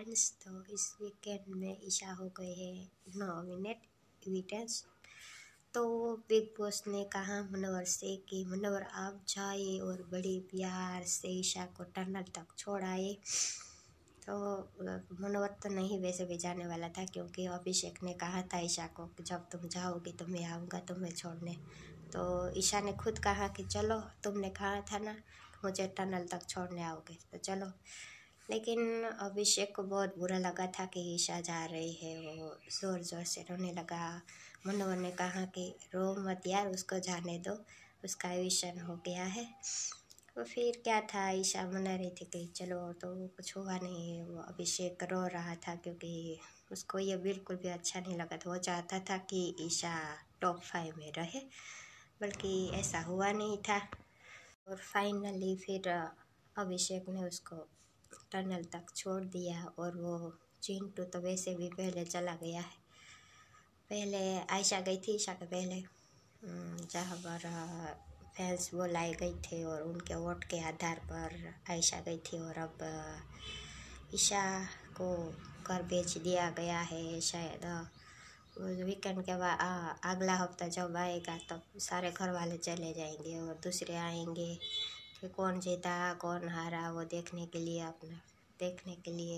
friends तो इस weekend में ईशा हो गए हैं नॉमिनेट इविडेंस तो बिग बॉस ने कहा मनोवर से कि मनवर आप जाए और बड़े प्यार से ईशा को टनल तक छोड़ आए तो मनोवर तो नहीं वैसे भी जाने वाला था क्योंकि अभिषेक ने कहा था ईशा को जब तुम जाओगी तो मैं आऊँगा तुम्हें छोड़ने तो ईशा ने खुद कहा कि चलो तुमने कहा था ना मुझे टनल तक छोड़ने आओगे तो चलो लेकिन अभिषेक को बहुत बुरा लगा था कि ईशा जा रही है वो ज़ोर ज़ोर से रोने लगा मनोहर ने कहा कि रो मत यार उसको जाने दो उसका आयुषण हो गया है तो फिर क्या था ईशा मना रही थी कि चलो तो कुछ हुआ नहीं वो अभिषेक रो रहा था क्योंकि उसको ये बिल्कुल भी अच्छा नहीं लगा था वो चाहता था कि ईशा टॉप फाइव में रहे बल्कि ऐसा हुआ नहीं था और फाइनली फिर अभिषेक ने उसको टनल तक छोड़ दिया और वो चिंटू तो वैसे भी पहले चला गया है पहले आयशा गई थी ईशा के पहले जहाँ पर फैंस वो लाए गए थे और उनके वोट के आधार पर आयशा गई थी और अब ईशा को घर भेज दिया गया है शायद वीकेंड के बाद अगला हफ्ता जब आएगा तब सारे घर वाले चले जाएंगे और दूसरे आएंगे कि कौन जीता कौन हारा वो देखने के लिए अपना देखने के लिए